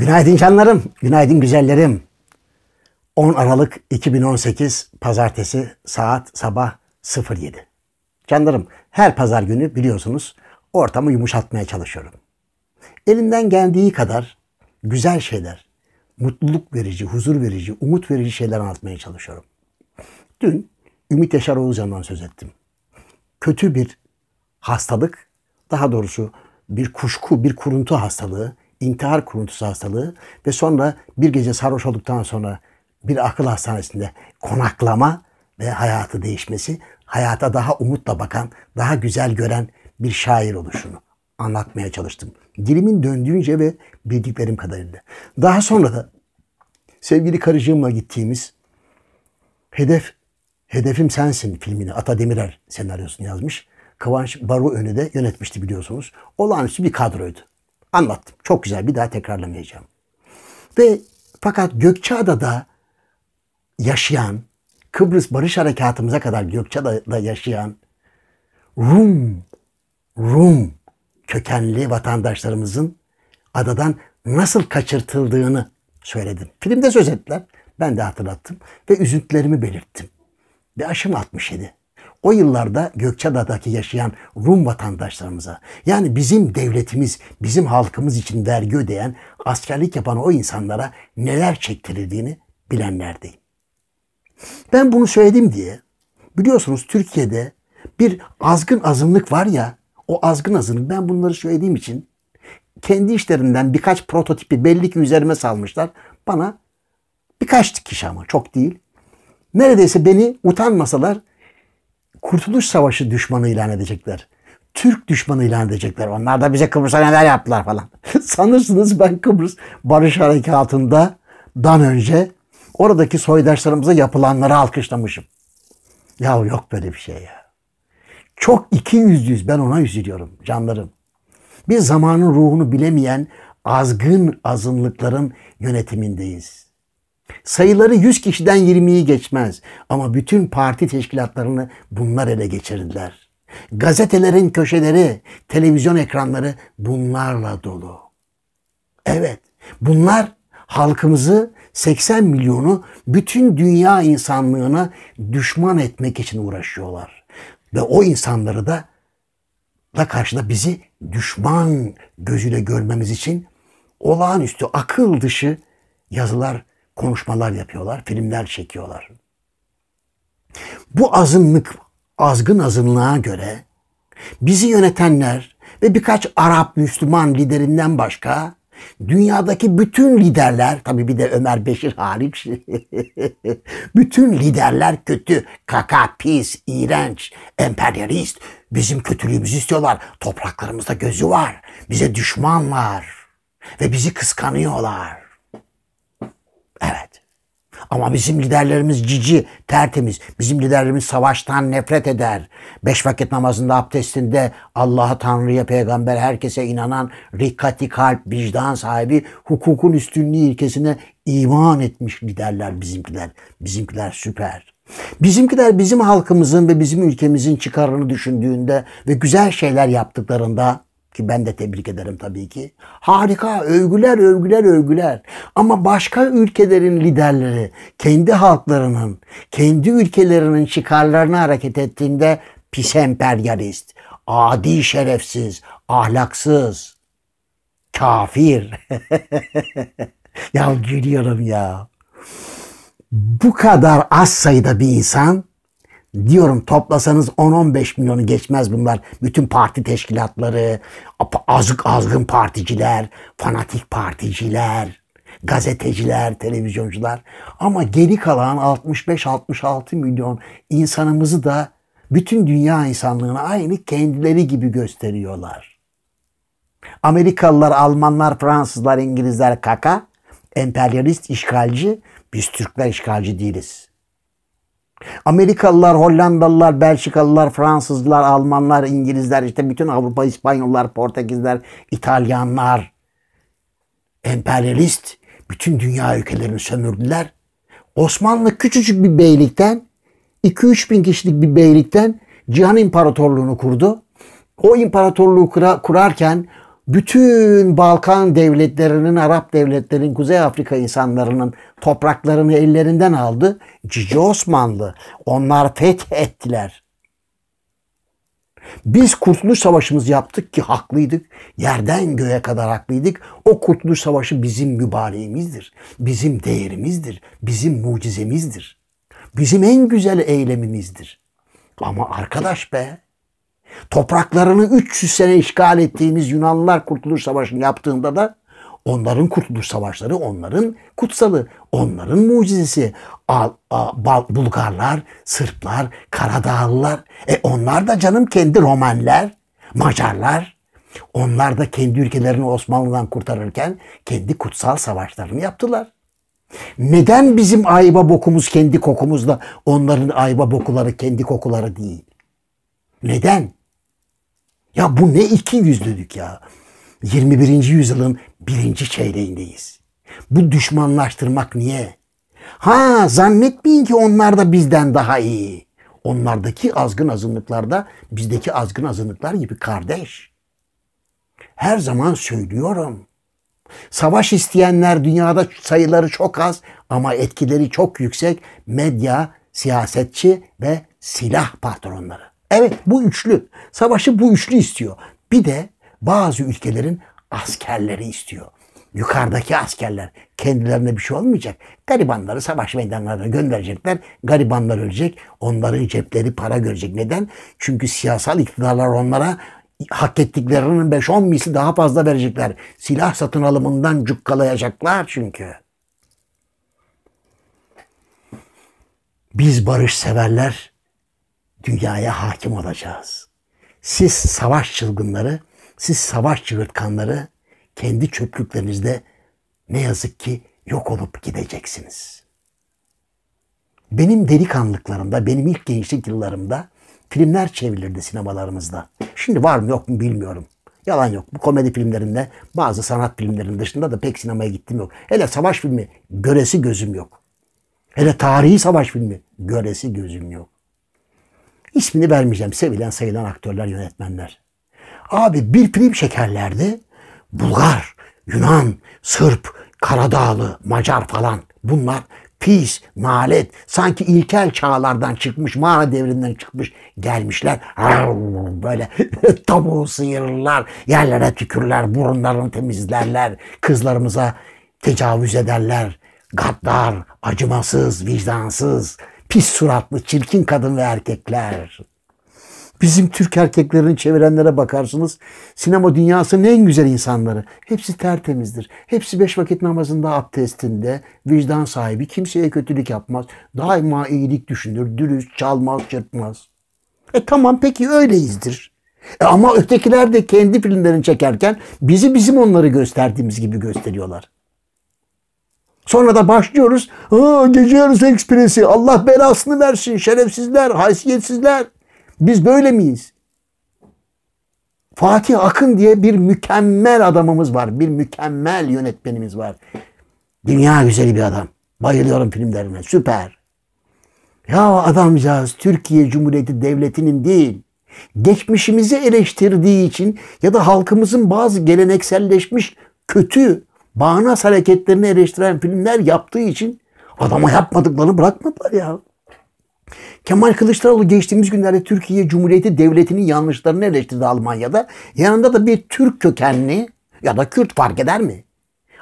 Günaydın canlarım, günaydın güzellerim. 10 Aralık 2018 Pazartesi saat sabah 07. Canlarım her pazar günü biliyorsunuz ortamı yumuşatmaya çalışıyorum. Elimden geldiği kadar güzel şeyler, mutluluk verici, huzur verici, umut verici şeyler anlatmaya çalışıyorum. Dün Ümit Yaşar Oğuzcan'dan söz ettim. Kötü bir hastalık, daha doğrusu bir kuşku, bir kuruntu hastalığı intihar kuruntusu hastalığı ve sonra bir gece sarhoş olduktan sonra bir akıl hastanesinde konaklama ve hayatı değişmesi, hayata daha umutla bakan, daha güzel gören bir şair oluşunu anlatmaya çalıştım. Dilimin döndüğünce ve bildiklerim kadarıyla. Daha sonra da sevgili karıcığımla gittiğimiz Hedef, Hedefim Sensin filmini Ata Demirer senaryosunu yazmış. Kıvanç Baru önü de yönetmişti biliyorsunuz. Olağanüstü bir kadroydu. Anlattım. Çok güzel. Bir daha tekrarlamayacağım. Ve fakat Gökçeada'da yaşayan, Kıbrıs Barış Harekatımıza kadar Gökçeada'da yaşayan Rum, Rum kökenli vatandaşlarımızın adadan nasıl kaçırtıldığını söyledim. Filmde söz ettiler. Ben de hatırlattım ve üzüntülerimi belirttim. Bir aşım 67 o yıllarda Gökçeada'daki yaşayan Rum vatandaşlarımıza yani bizim devletimiz, bizim halkımız için vergi ödeyen, askerlik yapan o insanlara neler çektirildiğini bilenlerdeyim. Ben bunu söyledim diye biliyorsunuz Türkiye'de bir azgın azınlık var ya o azgın azınlık ben bunları söylediğim için kendi işlerinden birkaç prototipi belli ki üzerime salmışlar. Bana birkaç kişi ama çok değil. Neredeyse beni utanmasalar Kurtuluş Savaşı düşmanı ilan edecekler. Türk düşmanı ilan edecekler. Onlar da bize Kıbrıs'a neler yaptılar falan. Sanırsınız ben Kıbrıs Barış Harekatı'nda dan önce oradaki soydaşlarımıza yapılanları alkışlamışım. Ya yok böyle bir şey ya. Çok iki yüzlüyüz. Ben ona üzülüyorum canlarım. Bir zamanın ruhunu bilemeyen azgın azınlıkların yönetimindeyiz. Sayıları 100 kişiden 20'yi geçmez ama bütün parti teşkilatlarını bunlar ele geçirdiler. Gazetelerin köşeleri, televizyon ekranları bunlarla dolu. Evet, bunlar halkımızı 80 milyonu bütün dünya insanlığına düşman etmek için uğraşıyorlar. Ve o insanları da da karşıda bizi düşman gözüyle görmemiz için olağanüstü akıl dışı yazılar konuşmalar yapıyorlar, filmler çekiyorlar. Bu azınlık, azgın azınlığa göre bizi yönetenler ve birkaç Arap Müslüman liderinden başka dünyadaki bütün liderler, tabii bir de Ömer Beşir hariç, bütün liderler kötü, kaka, pis, iğrenç, emperyalist. Bizim kötülüğümüzü istiyorlar. Topraklarımızda gözü var. Bize düşmanlar Ve bizi kıskanıyorlar. Ama bizim liderlerimiz cici, tertemiz. Bizim liderlerimiz savaştan nefret eder. Beş vakit namazında, abdestinde Allah'a, Tanrı'ya, peygamber, herkese inanan, rikkati kalp, vicdan sahibi, hukukun üstünlüğü ilkesine iman etmiş liderler bizimkiler. Bizimkiler süper. Bizimkiler bizim halkımızın ve bizim ülkemizin çıkarını düşündüğünde ve güzel şeyler yaptıklarında ki ben de tebrik ederim tabii ki. Harika, övgüler, övgüler, övgüler. Ama başka ülkelerin liderleri kendi halklarının, kendi ülkelerinin çıkarlarını hareket ettiğinde pis emperyalist, adi şerefsiz, ahlaksız, kafir. ya gülüyorum ya. Bu kadar az sayıda bir insan Diyorum toplasanız 10-15 milyonu geçmez bunlar. Bütün parti teşkilatları, azık azgın particiler, fanatik particiler, gazeteciler, televizyoncular. Ama geri kalan 65-66 milyon insanımızı da bütün dünya insanlığına aynı kendileri gibi gösteriyorlar. Amerikalılar, Almanlar, Fransızlar, İngilizler kaka, emperyalist, işgalci, biz Türkler işgalci değiliz.'' Amerikalılar, Hollandalılar, Belçikalılar, Fransızlar, Almanlar, İngilizler, işte bütün Avrupa, İspanyollar, Portekizler, İtalyanlar emperyalist bütün dünya ülkelerini sömürdüler. Osmanlı küçücük bir beylikten 2-3 bin kişilik bir beylikten Cihan İmparatorluğunu kurdu. O imparatorluğu kurarken bütün Balkan devletlerinin, Arap devletlerinin, Kuzey Afrika insanlarının topraklarını ellerinden aldı. Cici Osmanlı. Onlar fethettiler. Biz Kurtuluş savaşımız yaptık ki haklıydık. Yerden göğe kadar haklıydık. O Kurtuluş Savaşı bizim mübareğimizdir. Bizim değerimizdir. Bizim mucizemizdir. Bizim en güzel eylemimizdir. Ama arkadaş be Topraklarını 300 sene işgal ettiğimiz Yunanlılar Kurtuluş Savaşı'nı yaptığında da onların Kurtuluş Savaşları, onların kutsalı, onların mucizesi. Bulgarlar, Sırplar, Karadağlılar, e onlar da canım kendi Romanlar, Macarlar. Onlar da kendi ülkelerini Osmanlı'dan kurtarırken kendi kutsal savaşlarını yaptılar. Neden bizim ayıba bokumuz kendi kokumuzla onların ayıba bokuları kendi kokuları değil? Neden? Ya bu ne iki yüzlülük ya. 21. yüzyılın birinci çeyreğindeyiz. Bu düşmanlaştırmak niye? Ha zannetmeyin ki onlar da bizden daha iyi. Onlardaki azgın azınlıklar da bizdeki azgın azınlıklar gibi kardeş. Her zaman söylüyorum. Savaş isteyenler dünyada sayıları çok az ama etkileri çok yüksek medya, siyasetçi ve silah patronları. Evet bu üçlü. Savaşı bu üçlü istiyor. Bir de bazı ülkelerin askerleri istiyor. Yukarıdaki askerler kendilerine bir şey olmayacak. Garibanları savaş meydanlarına gönderecekler. Garibanlar ölecek. Onların cepleri para görecek. Neden? Çünkü siyasal iktidarlar onlara hak ettiklerinin 5-10 misli daha fazla verecekler. Silah satın alımından cukkalayacaklar çünkü. Biz barış severler dünyaya hakim olacağız. Siz savaş çılgınları, siz savaş çığırtkanları kendi çöplüklerinizde ne yazık ki yok olup gideceksiniz. Benim delikanlıklarımda, benim ilk gençlik yıllarımda filmler çevrilirdi sinemalarımızda. Şimdi var mı yok mu bilmiyorum. Yalan yok. Bu komedi filmlerinde, bazı sanat filmlerinin dışında da pek sinemaya gittim yok. Hele savaş filmi göresi gözüm yok. Hele tarihi savaş filmi göresi gözüm yok. İsmini vermeyeceğim. Sevilen sayılan aktörler, yönetmenler. Abi bir prim şekerlerdi. Bulgar, Yunan, Sırp, Karadağlı, Macar falan. Bunlar pis, nalet, sanki ilkel çağlardan çıkmış, mağara devrinden çıkmış gelmişler. Böyle tabuğu sıyırırlar, yerlere tükürler, burunlarını temizlerler, kızlarımıza tecavüz ederler. Gaddar, acımasız, vicdansız, pis suratlı, çirkin kadın ve erkekler. Bizim Türk erkeklerini çevirenlere bakarsınız. Sinema dünyasının en güzel insanları. Hepsi tertemizdir. Hepsi beş vakit namazında, abdestinde, vicdan sahibi. Kimseye kötülük yapmaz. Daima iyilik düşünür. Dürüst, çalmaz, çırpmaz. E tamam peki öyleyizdir. E ama ötekiler de kendi filmlerini çekerken bizi bizim onları gösterdiğimiz gibi gösteriyorlar. Sonra da başlıyoruz. Aa, gece yarısı ekspresi. Allah belasını versin. Şerefsizler, haysiyetsizler. Biz böyle miyiz? Fatih Akın diye bir mükemmel adamımız var. Bir mükemmel yönetmenimiz var. Dünya güzeli bir adam. Bayılıyorum filmlerine. Süper. Ya adamcağız Türkiye Cumhuriyeti Devleti'nin değil, geçmişimizi eleştirdiği için ya da halkımızın bazı gelenekselleşmiş kötü bağnaz hareketlerini eleştiren filmler yaptığı için adama yapmadıklarını bırakmadılar ya. Kemal Kılıçdaroğlu geçtiğimiz günlerde Türkiye Cumhuriyeti Devleti'nin yanlışlarını eleştirdi Almanya'da. Yanında da bir Türk kökenli ya da Kürt fark eder mi?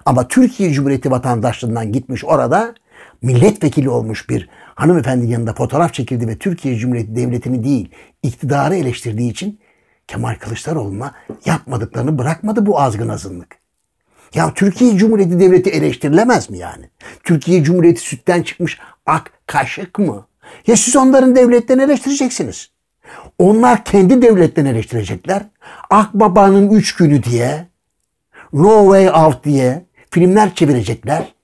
Ama Türkiye Cumhuriyeti vatandaşlığından gitmiş orada milletvekili olmuş bir hanımefendi yanında fotoğraf çekildi ve Türkiye Cumhuriyeti Devleti'ni değil iktidarı eleştirdiği için Kemal Kılıçdaroğlu'na yapmadıklarını bırakmadı bu azgın azınlık. Ya Türkiye Cumhuriyeti Devleti eleştirilemez mi yani? Türkiye Cumhuriyeti sütten çıkmış ak kaşık mı? Ya siz onların devletlerini eleştireceksiniz. Onlar kendi devletlerini eleştirecekler. Akbaba'nın üç günü diye, No Way Out diye filmler çevirecekler.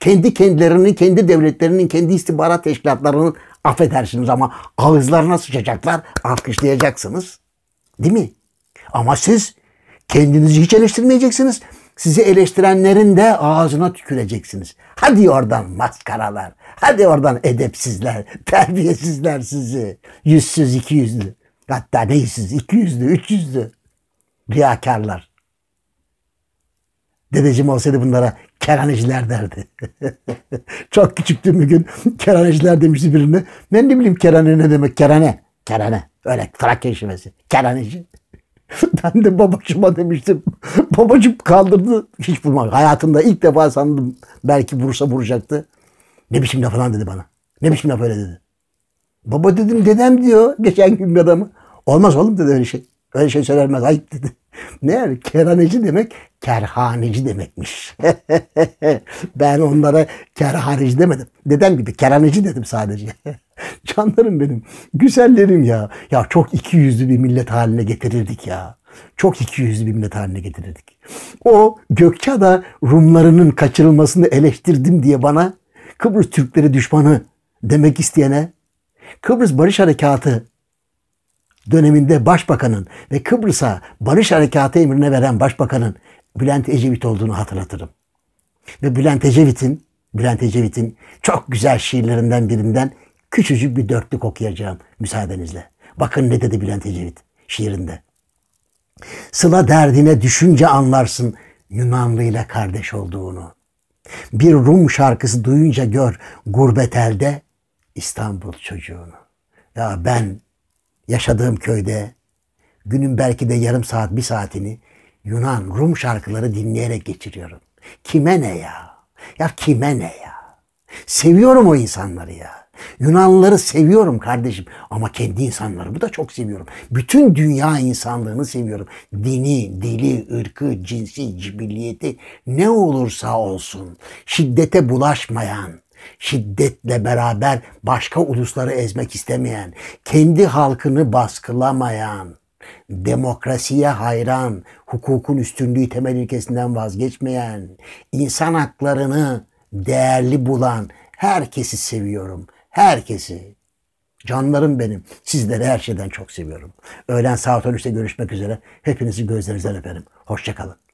Kendi kendilerini, kendi devletlerinin, kendi istihbarat teşkilatlarının affedersiniz ama ağızlarına sıçacaklar, alkışlayacaksınız. Değil mi? Ama siz kendinizi hiç eleştirmeyeceksiniz. Sizi eleştirenlerin de ağzına tüküreceksiniz. Hadi oradan maskaralar. Hadi oradan edepsizler, terbiyesizler sizi. Yüzsüz, iki yüzlü. Hatta ne yüzsüz, iki yüzlü, üç yüzlü. Riyakarlar. Dedeciğim olsaydı bunlara keraneciler derdi. Çok küçüktüm bir gün keraneciler demişti birine. Ben ne bileyim kerane ne demek kerane. Kerane. Öyle Trakya şivesi. Keraneci. ben de babacıma demiştim. Babacım kaldırdı. Hiç vurmak. Hayatımda ilk defa sandım belki vursa vuracaktı. Ne biçim laf lan dedi bana. Ne biçim laf öyle dedi. Baba dedim dedem diyor. Geçen gün bir adamı. Olmaz oğlum dedi öyle şey. Öyle şey söylenmez. Ayıp dedi. Ne yani? Kerhaneci demek kerhaneci demekmiş. ben onlara kerhaneci demedim. Dedem gibi keraneci dedim sadece. Canlarım benim. Güzellerim ya. Ya çok iki yüzlü bir millet haline getirirdik ya. Çok iki yüzlü bir millet haline getirirdik. O Gökçe da Rumlarının kaçırılmasını eleştirdim diye bana Kıbrıs Türkleri düşmanı demek isteyene Kıbrıs Barış Harekatı döneminde başbakanın ve Kıbrıs'a barış harekatı emrine veren başbakanın Bülent Ecevit olduğunu hatırlatırım. Ve Bülent Ecevit'in Bülent Ecevit'in çok güzel şiirlerinden birinden küçücük bir dörtlük okuyacağım müsaadenizle. Bakın ne dedi Bülent Ecevit şiirinde. Sıla derdine düşünce anlarsın Yunanlı ile kardeş olduğunu. Bir Rum şarkısı duyunca gör gurbet elde İstanbul çocuğunu. Ya ben yaşadığım köyde günün belki de yarım saat bir saatini Yunan Rum şarkıları dinleyerek geçiriyorum. Kime ne ya? Ya kime ne ya? Seviyorum o insanları ya. Yunanlıları seviyorum kardeşim ama kendi insanlarımı da çok seviyorum. Bütün dünya insanlığını seviyorum. Dini, dili, ırkı, cinsi, cibiliyeti ne olursa olsun şiddete bulaşmayan, şiddetle beraber başka ulusları ezmek istemeyen, kendi halkını baskılamayan, demokrasiye hayran, hukukun üstünlüğü temel ilkesinden vazgeçmeyen, insan haklarını değerli bulan herkesi seviyorum herkesi. Canlarım benim. Sizleri her şeyden çok seviyorum. Öğlen saat 13'te görüşmek üzere. Hepinizi gözlerinizden öperim. Hoşçakalın.